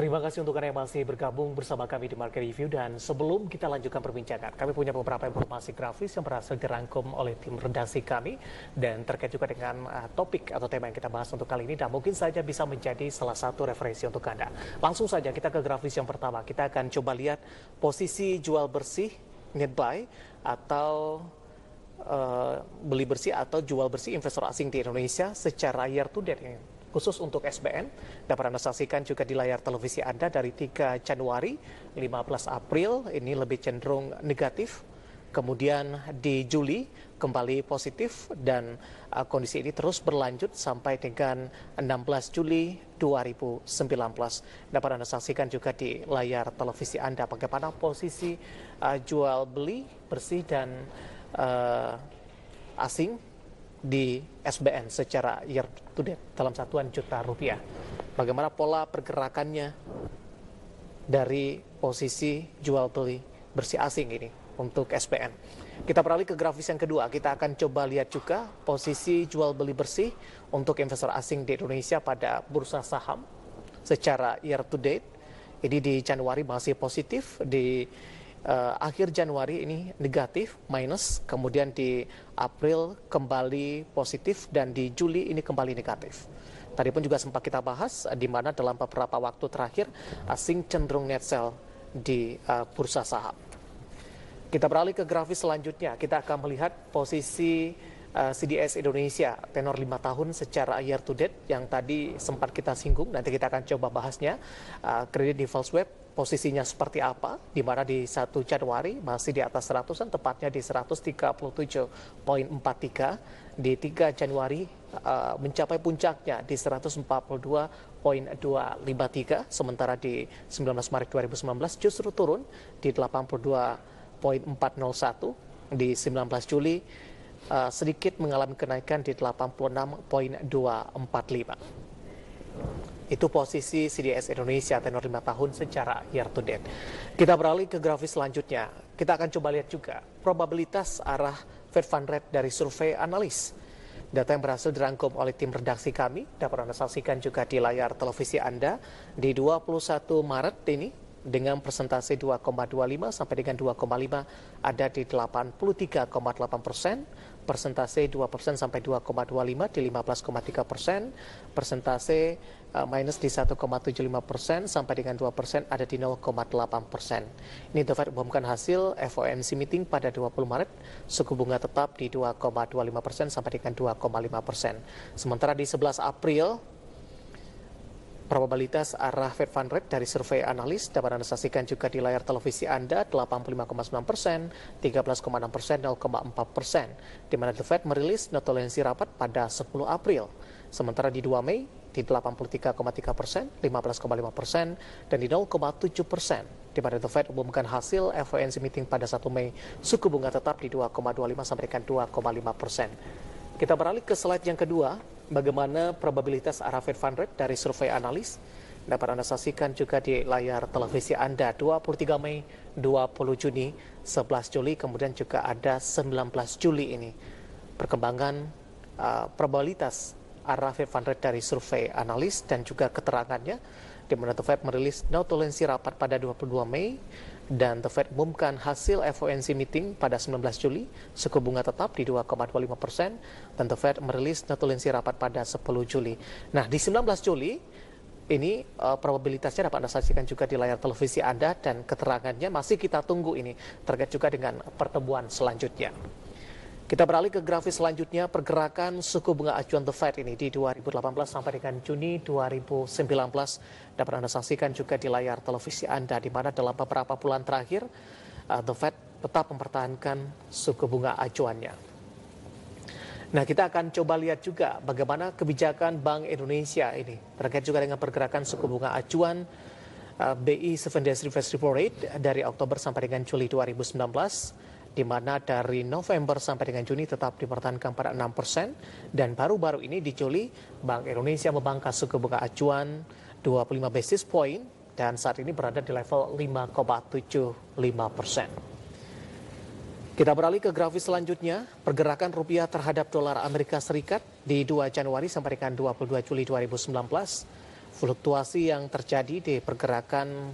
Terima kasih untuk Anda yang masih bergabung bersama kami di Market Review dan sebelum kita lanjutkan perbincangan, kami punya beberapa informasi grafis yang berhasil dirangkum oleh tim redaksi kami dan terkait juga dengan uh, topik atau tema yang kita bahas untuk kali ini dan mungkin saja bisa menjadi salah satu referensi untuk Anda. Langsung saja kita ke grafis yang pertama. Kita akan coba lihat posisi jual bersih net buy atau uh, beli bersih atau jual bersih investor asing di Indonesia secara year to date khusus untuk SBN dapat Anda saksikan juga di layar televisi Anda dari 3 Januari, 15 April ini lebih cenderung negatif, kemudian di Juli kembali positif dan uh, kondisi ini terus berlanjut sampai dengan 16 Juli 2019. Dapat Anda saksikan juga di layar televisi Anda bagaimana posisi uh, jual beli bersih dan uh, asing di SBN secara year to date dalam satuan juta rupiah. Bagaimana pola pergerakannya dari posisi jual beli bersih asing ini untuk SBN. Kita beralih ke grafis yang kedua. Kita akan coba lihat juga posisi jual beli bersih untuk investor asing di Indonesia pada bursa saham secara year to date. Ini di Januari masih positif di uh, akhir Januari ini negatif minus, kemudian di April kembali positif dan di Juli ini kembali negatif. Tadi pun juga sempat kita bahas uh, di mana dalam beberapa waktu terakhir asing eh, cenderung net sell di uh, bursa saham. Kita beralih ke grafis selanjutnya. Kita akan melihat posisi uh, eh, CDS Indonesia tenor 5 tahun secara year to date yang tadi sempat kita singgung nanti kita akan coba bahasnya uh, kredit default web posisinya seperti apa di mana di 1 Januari masih di atas 100 tepatnya di 137.43 di 3 Januari uh, mencapai puncaknya di poin 142.253 sementara di 19 Maret 2019 justru turun di poin 82.401 di 19 Juli Eh, sedikit mengalami kenaikan di 86.245. Itu posisi CDS Indonesia tenor 5 tahun secara year to date. Kita beralih ke grafis selanjutnya. Kita akan coba lihat juga probabilitas arah Fed Fund Rate dari survei analis. Data yang berhasil dirangkum oleh tim redaksi kami dapat Anda saksikan juga di layar televisi Anda di 21 Maret ini dengan persentase 2,25 sampai dengan 2,5 ada di 83,8 persen persentase 2 persen sampai 2,25 di 15,3 persen, persentase eh, minus di 1,75 persen sampai dengan 2 persen ada di 0,8 persen. Ini The Fed umumkan hasil FOMC meeting pada 20 Maret, suku bunga tetap di 2,25 persen sampai dengan 2,5 persen. Sementara di 11 April, Probabilitas arah Fed Fund Rate dari survei analis dapat Anda saksikan juga di layar televisi Anda 85,9 persen, 13,6 persen, 0,4 persen, di mana The Fed merilis notulensi rapat pada 10 April. Sementara di 2 Mei, di 83,3 persen, 15,5 persen, dan di 0,7 persen. Di mana The Fed umumkan hasil FOMC meeting pada 1 Mei, suku bunga tetap di 2,25 sampai dengan 2,5 persen. Kita beralih ke slide yang kedua, bagaimana probabilitas arah Fed Fund Rate dari survei analis dapat Anda saksikan juga di layar televisi Anda 23 Mei, 20 Juni, 11 Juli, kemudian juga ada 19 Juli ini. Perkembangan uh, probabilitas arah Fed Fund Rate dari survei analis dan juga keterangannya di mana The Fed merilis notulensi rapat pada 22 Mei dan The Fed umumkan hasil FOMC meeting pada 19 Juli, suku bunga tetap di 2,25 persen, dan The Fed merilis notulensi rapat pada 10 Juli. Nah, di 19 Juli, ini uh, probabilitasnya dapat Anda saksikan juga di layar televisi Anda dan keterangannya masih kita tunggu ini terkait juga dengan pertemuan selanjutnya. Kita beralih ke grafis selanjutnya pergerakan suku bunga acuan The Fed ini di 2018 sampai dengan Juni 2019 dapat Anda saksikan juga di layar televisi Anda di mana dalam beberapa bulan terakhir uh, The Fed tetap mempertahankan suku bunga acuannya. Nah, kita akan coba lihat juga bagaimana kebijakan Bank Indonesia ini terkait juga dengan pergerakan suku bunga acuan BI 7 Days Reverse Repo Rate dari Oktober sampai dengan Juli 2019 di mana dari November sampai dengan Juni tetap dipertahankan pada 6 persen, dan baru-baru ini di Juli, Bank Indonesia memangkas suku bunga acuan 25 basis point dan saat ini berada di level 5,75 persen. Kita beralih ke grafis selanjutnya, pergerakan rupiah terhadap dolar Amerika Serikat di 2 Januari sampai dengan 22 Juli 2019. Fluktuasi yang terjadi di pergerakan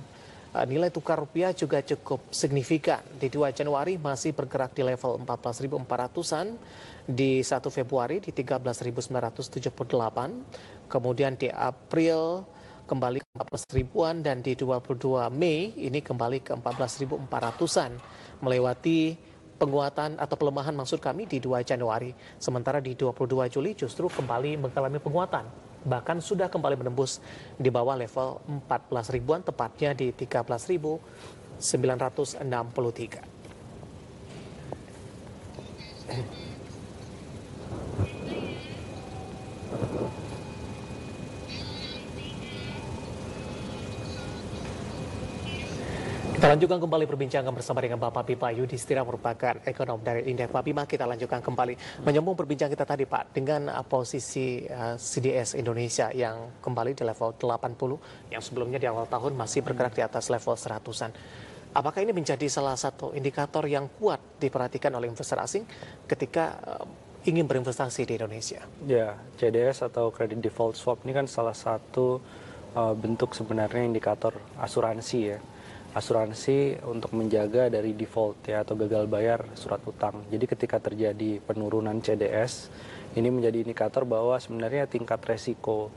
Eh, nilai tukar rupiah juga cukup signifikan. Di 2 Januari masih bergerak di level 14.400-an, di 1 Februari di 13.978, kemudian di April kembali ke 14 ribuan dan di 22 Mei ini kembali ke 14.400-an melewati penguatan atau pelemahan maksud kami di 2 Januari. Sementara di 22 Juli justru kembali mengalami penguatan bahkan sudah kembali menembus di bawah level 14 ribuan, tepatnya di 13.963. Kita lanjutkan kembali perbincangan bersama dengan Bapak Pipa Yudhistira merupakan ekonom dari Indef. Pak Bima, kita lanjutkan kembali menyambung perbincangan kita tadi Pak dengan uh, posisi uh, CDS Indonesia yang kembali di level 80 yang sebelumnya di awal tahun masih bergerak di atas level 100-an. Apakah ini menjadi salah satu indikator yang kuat diperhatikan oleh investor asing ketika uh, ingin berinvestasi di Indonesia? Ya, CDS atau Credit Default Swap ini kan salah satu bentuk sebenarnya indikator asuransi ya asuransi untuk menjaga dari default ya atau gagal bayar surat utang. Jadi ketika terjadi penurunan CDS, ini menjadi indikator bahwa sebenarnya tingkat resiko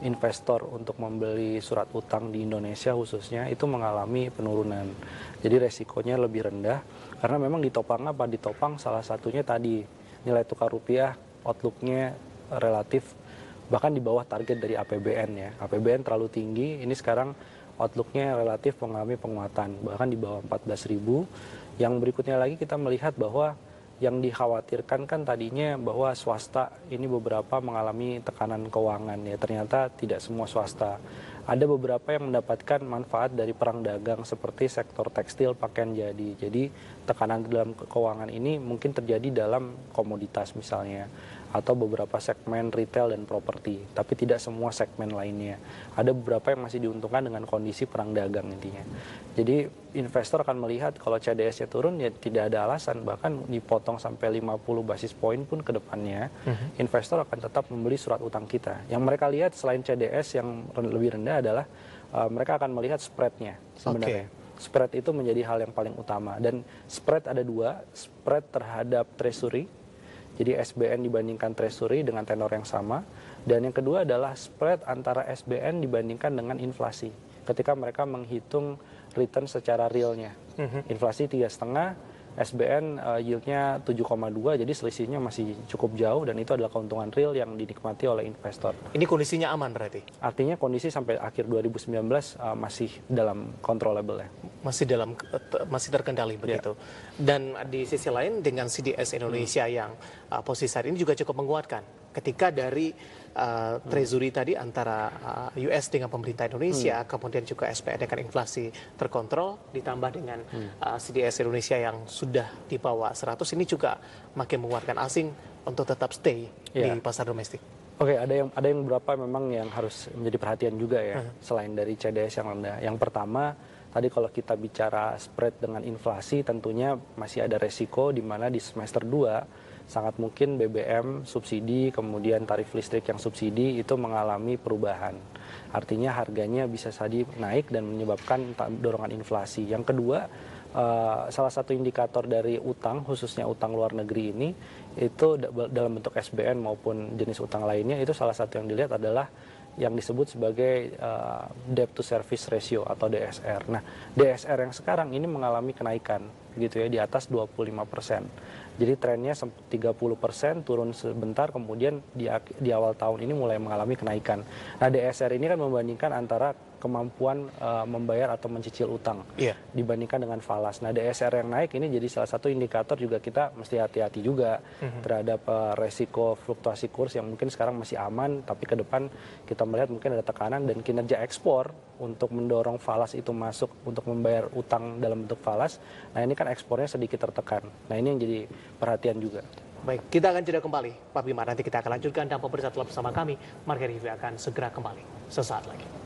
investor untuk membeli surat utang di Indonesia khususnya itu mengalami penurunan. Jadi resikonya lebih rendah karena memang ditopang apa? Ditopang salah satunya tadi nilai tukar rupiah outlooknya relatif bahkan di bawah target dari APBN ya. APBN terlalu tinggi, ini sekarang outlooknya relatif mengalami penguatan bahkan di bawah 14.000 yang berikutnya lagi kita melihat bahwa yang dikhawatirkan kan tadinya bahwa swasta ini beberapa mengalami tekanan keuangan ya ternyata tidak semua swasta ada beberapa yang mendapatkan manfaat dari perang dagang seperti sektor tekstil pakaian jadi. Jadi tekanan dalam keuangan ini mungkin terjadi dalam komoditas misalnya atau beberapa segmen retail dan properti, tapi tidak semua segmen lainnya. Ada beberapa yang masih diuntungkan dengan kondisi perang dagang intinya. Jadi investor akan melihat kalau CDS-nya turun ya tidak ada alasan bahkan dipotong sampai 50 basis poin pun ke depannya, uh mhm. -huh. investor akan tetap membeli surat utang kita. Yang mereka lihat selain CDS yang lebih rendah adalah uh, mereka akan melihat spreadnya sebenarnya. Okay spread itu menjadi hal yang paling utama dan spread ada dua spread terhadap treasury jadi SBN dibandingkan treasury dengan tenor yang sama. Dan yang kedua adalah spread antara SBN dibandingkan dengan inflasi. Ketika mereka menghitung return secara realnya. Mhm. Inflasi tiga setengah, SBN uh, eh, yieldnya 7,2 jadi selisihnya masih cukup jauh dan itu adalah keuntungan real yang dinikmati oleh investor. Ini kondisinya aman berarti? Artinya kondisi sampai akhir 2019 uh, eh, masih dalam controllable ya. Masih dalam eh, masih terkendali ya. begitu. Yeah. Dan di sisi lain dengan CDS Indonesia hmm. yang uh, posisi saat ini juga cukup menguatkan ketika dari uh, treasury tadi antara uh, eh, US dengan pemerintah Indonesia, hmm. kemudian juga SPR dengan inflasi terkontrol, ditambah dengan hmm. uh, eh, CDS Indonesia yang sudah di bawah 100, ini juga makin mengeluarkan asing untuk tetap stay yeah. di pasar domestik. Oke, okay, ada yang ada yang beberapa memang yang harus menjadi perhatian juga ya, uh hmm. -huh. selain dari CDS yang rendah. Yang pertama, tadi kalau kita bicara spread dengan inflasi, tentunya masih ada resiko di mana di semester 2 sangat mungkin BBM subsidi kemudian tarif listrik yang subsidi itu mengalami perubahan. Artinya harganya bisa saja naik dan menyebabkan dorongan inflasi. Yang kedua, eh, salah satu indikator dari utang khususnya utang luar negeri ini itu dalam bentuk SBN maupun jenis utang lainnya itu salah satu yang dilihat adalah yang disebut sebagai uh, debt to service ratio atau DSR. Nah, DSR yang sekarang ini mengalami kenaikan gitu ya di atas 25%. Jadi trennya 30% turun sebentar kemudian di di awal tahun ini mulai mengalami kenaikan. Nah, DSR ini kan membandingkan antara kemampuan uh, membayar atau mencicil utang yeah. dibandingkan dengan falas. Nah, DSR yang naik ini jadi salah satu indikator juga kita mesti hati-hati juga mm-hmm. terhadap uh, resiko fluktuasi kurs yang mungkin sekarang masih aman, tapi ke depan kita melihat mungkin ada tekanan dan kinerja ekspor untuk mendorong falas itu masuk untuk membayar utang dalam bentuk falas. Nah, ini kan ekspornya sedikit tertekan. Nah, ini yang jadi perhatian juga. Baik, kita akan jeda kembali. Pak Bima, nanti kita akan lanjutkan dan pemirsa telah bersama kami. Marga Review akan segera kembali sesaat lagi.